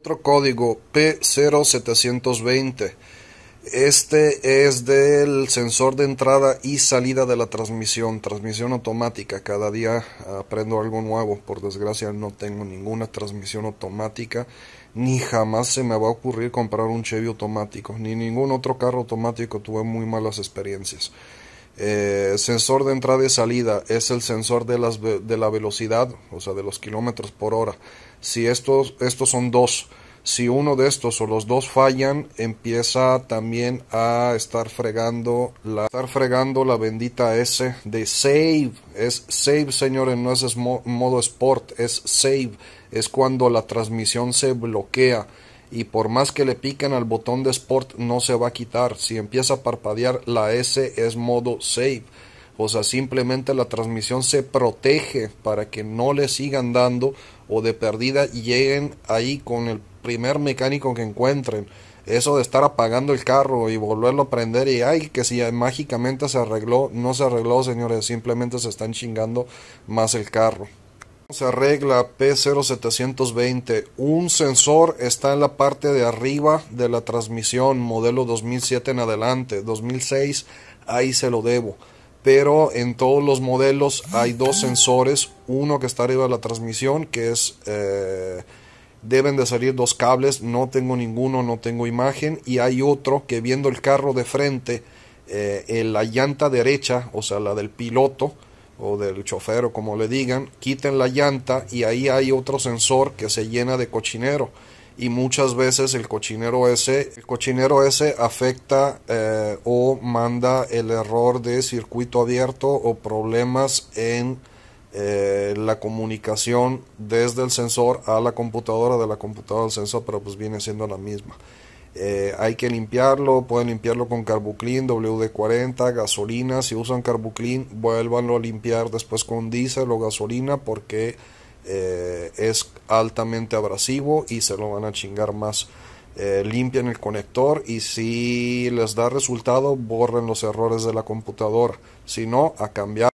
Otro código P0720. Este es del sensor de entrada y salida de la transmisión, transmisión automática. Cada día aprendo algo nuevo. Por desgracia no tengo ninguna transmisión automática, ni jamás se me va a ocurrir comprar un Chevy automático, ni ningún otro carro automático. Tuve muy malas experiencias. Eh, sensor de entrada y salida es el sensor de, las, de la velocidad, o sea, de los kilómetros por hora. Si estos, estos son dos, si uno de estos o los dos fallan, empieza también a estar fregando la, estar fregando la bendita S de save. Es save, señores, no es, modo sport, es save. Es cuando la transmisión se bloquea y por más que le piquen al botón de Sport no se va a quitar. Si empieza a parpadear la S es modo Save. O sea, simplemente la transmisión se protege para que no le sigan dando o de perdida lleguen ahí con el primer mecánico que encuentren. Eso de estar apagando el carro y volverlo a prender y ay, que si mágicamente se arregló, no se arregló, señores, simplemente se están chingando más el carro. Se arregla P0720. Un sensor está en la parte de arriba de la transmisión, modelo 2007 en adelante, 2006, ahí se lo debo. Pero en todos los modelos hay dos sensores, uno que está arriba de la transmisión, que es... Eh, deben de salir dos cables, no tengo ninguno, no tengo imagen, y hay otro que viendo el carro de frente, eh, en la llanta derecha, o sea, la del piloto, o del o como le digan, quiten la llanta y ahí hay otro sensor que se llena de cochinero y muchas veces el cochinero ese, el cochinero ese afecta eh, o manda el error de circuito abierto o problemas en eh, la comunicación desde el sensor a la computadora, de la computadora al sensor, pero pues viene siendo la misma. Eh, hay que limpiarlo, pueden limpiarlo con carbuclín, WD-40, gasolina. Si usan carbuclín, vuélvanlo a limpiar después con diésel o gasolina porque eh, es altamente abrasivo y se lo van a chingar más. Eh, limpian el conector y si les da resultado, borren los errores de la computadora. Si no, a cambiar.